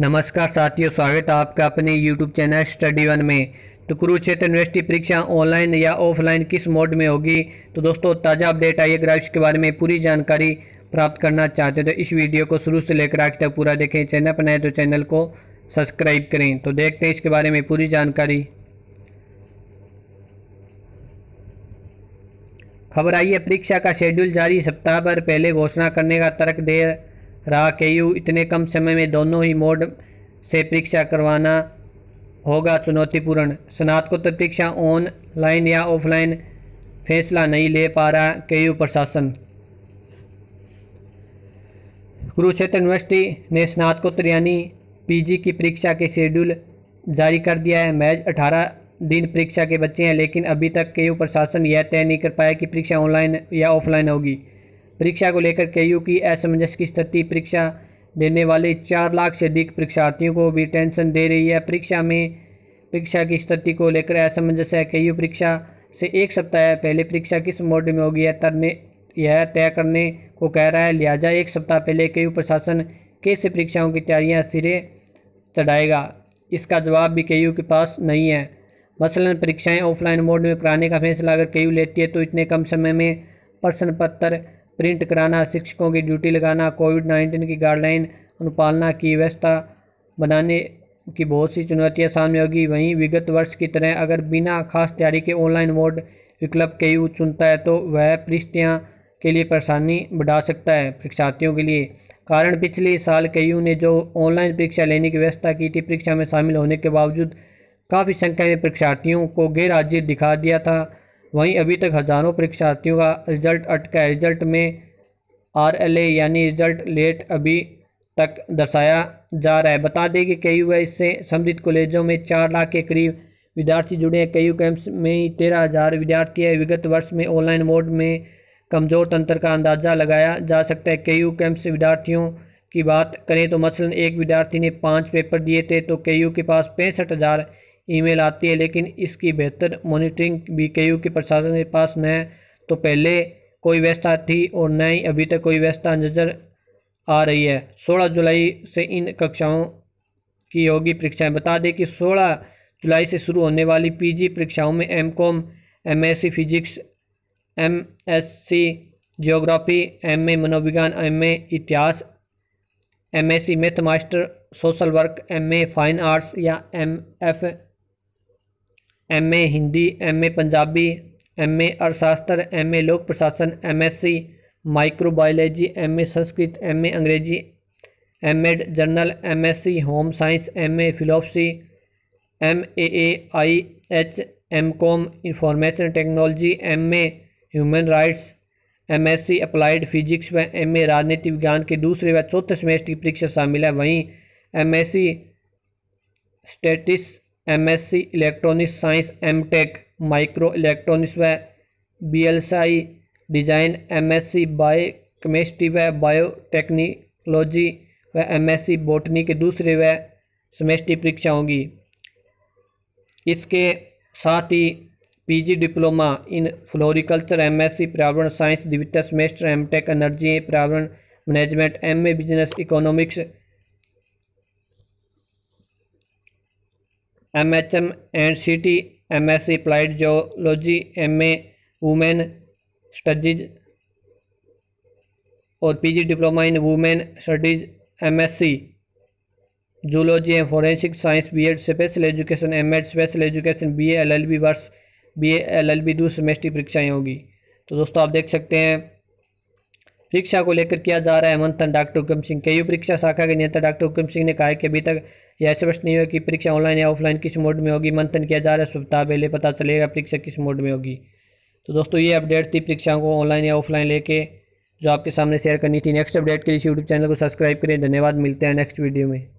नमस्कार साथियों स्वागत है आपका अपने यूट्यूब चैनल स्टडी वन में तो कुरुक्षेत्र यूनिवर्सिटी परीक्षा ऑनलाइन या ऑफलाइन किस मोड में होगी तो दोस्तों ताज़ा अपडेट आई है के इसके बारे में पूरी जानकारी प्राप्त करना चाहते हो तो इस वीडियो को शुरू से लेकर आखिर तक पूरा देखें चैनल पर नए तो चैनल को सब्सक्राइब करें तो देखते हैं इसके बारे में पूरी जानकारी खबर आई है परीक्षा का शेड्यूल जारी सप्ताह भर पहले घोषणा करने का तर्क दे रहा केयू इतने कम समय में दोनों ही मोड से परीक्षा करवाना होगा चुनौतीपूर्ण स्नातकोत्तर तो परीक्षा ऑनलाइन या ऑफलाइन फैसला नहीं ले पा रहा केयू प्रशासन कुरुक्षेत्र यूनिवर्सिटी ने स्नातकोत्तर यानी पीजी की परीक्षा के शेड्यूल जारी कर दिया है मैज 18 दिन परीक्षा के बच्चे हैं लेकिन अभी तक केयू प्रशासन यह तय नहीं कर पाया कि परीक्षा ऑनलाइन या ऑफलाइन होगी परीक्षा को लेकर यू की असमंजस की स्थिति परीक्षा देने वाले चार लाख से अधिक परीक्षार्थियों को भी टेंशन दे रही है परीक्षा में परीक्षा की स्थिति को लेकर असमंजस है यू परीक्षा से एक सप्ताह पहले परीक्षा किस मोड में होगी यह तरने यह तय करने को कह रहा है लिहाजा एक सप्ताह पहले यू प्रशासन कैसे परीक्षाओं की तैयारियां सिरे चढ़ाएगा इसका जवाब भी के के पास नहीं है मसलन परीक्षाएं ऑफलाइन मोड में कराने का फैसला अगर के लेती है तो इतने कम समय में प्रश्न पत्र प्रिंट कराना शिक्षकों की ड्यूटी लगाना कोविड नाइन्टीन की गाइडलाइन अनुपालना की व्यवस्था बनाने की बहुत सी चुनौतियां सामने होगी वहीं विगत वर्ष की तरह अगर बिना खास तैयारी के ऑनलाइन मोड विकल्प के यू चुनता है तो वह परिस्थितियाँ के लिए परेशानी बढ़ा सकता है परीक्षार्थियों के लिए कारण पिछले साल के यू ने जो ऑनलाइन परीक्षा लेने की व्यवस्था की थी परीक्षा में शामिल होने के बावजूद काफ़ी संख्या में परीक्षार्थियों को गैर हाजिर दिखा दिया था वहीं अभी तक हज़ारों परीक्षार्थियों का रिजल्ट अटका है रिजल्ट में आर एल ए यानी रिजल्ट लेट अभी तक दर्शाया जा रहा है बता दें कि कई हुआ इससे संबंधित कॉलेजों में चार लाख के करीब विद्यार्थी जुड़े हैं कई कैंप्स में ही तेरह हज़ार विद्यार्थी है विगत वर्ष में ऑनलाइन मोड में कमज़ोर तंत्र का अंदाज़ा लगाया जा सकता है कई कैंप्स विद्यार्थियों की बात करें तो मसलन एक विद्यार्थी ने पाँच पेपर दिए थे तो कई के पास पैंसठ हज़ार ईमेल आती है लेकिन इसकी बेहतर मॉनिटरिंग भी यू के प्रशासन के पास न तो पहले कोई व्यवस्था थी और न ही अभी तक कोई व्यवस्था नज़र आ रही है 16 जुलाई से इन कक्षाओं की होगी परीक्षाएं बता दें कि 16 जुलाई से शुरू होने वाली पीजी परीक्षाओं में M com M C physics M S C geography M A मनोविज्ञान एम ए इतिहास M C math master social work M A fine arts या M F M A Hindi M A Punjabi M A अर्थशास्त्र M A लोक प्रशासन M S C microbiology M A Sanskrit M A अंग्रेजी M Ed journal M S C home science M A philosophy M A A I H M com information technology M A human rights M S C applied physics व M A राजनीति विज्ञान के दूसरे व चौथे semester की परीक्षा शामिल है वहीं एम एस सी स्टेटिस MSc electronics science MTech micro electronics व VLSI design MSc bio chemistry व बायोटेक्निकलॉजी व एमएससी बॉटनी के दूसरे व सेमेस्ट्री परीक्षा होगी इसके साथ ही PG diploma in floriculture MSc पर्यावरण साइंस द्वितीय सेमेस्टर एमटेक एनर्जी पर्यावरण management MA business economics M H M and C T M S C applied zoology M A women studies और P G diploma in women studies M S C zoology and forensic science B Ed special education M Ed special education B A L L B वर्ष B A L L B दो semester परीक्षाएँ होगी तो दोस्तों आप देख सकते हैं परीक्षा को लेकर किया जा रहा है मंथन डॉक्टर उगम सिंह केयू परीक्षा शाखा के नेता डॉक्टर उगम सिंह ने कहा है कि अभी तक यह स्पष्ट नहीं हुआ कि परीक्षा ऑनलाइन या ऑफलाइन किस मोड में होगी मंथन किया जा रहा है सप्ताह पहले पता चलेगा परीक्षा किस मोड में होगी तो दोस्तों ये अपडेट थी परीक्षाओं को ऑनलाइन या ऑफलाइन लेके जो आपके सामने शेयर करनी थी नेक्स्ट अपडेट के लिए यूट्यूब चैनल को सब्सक्राइब करें धन्यवाद मिलते हैं नेक्स्ट वीडियो में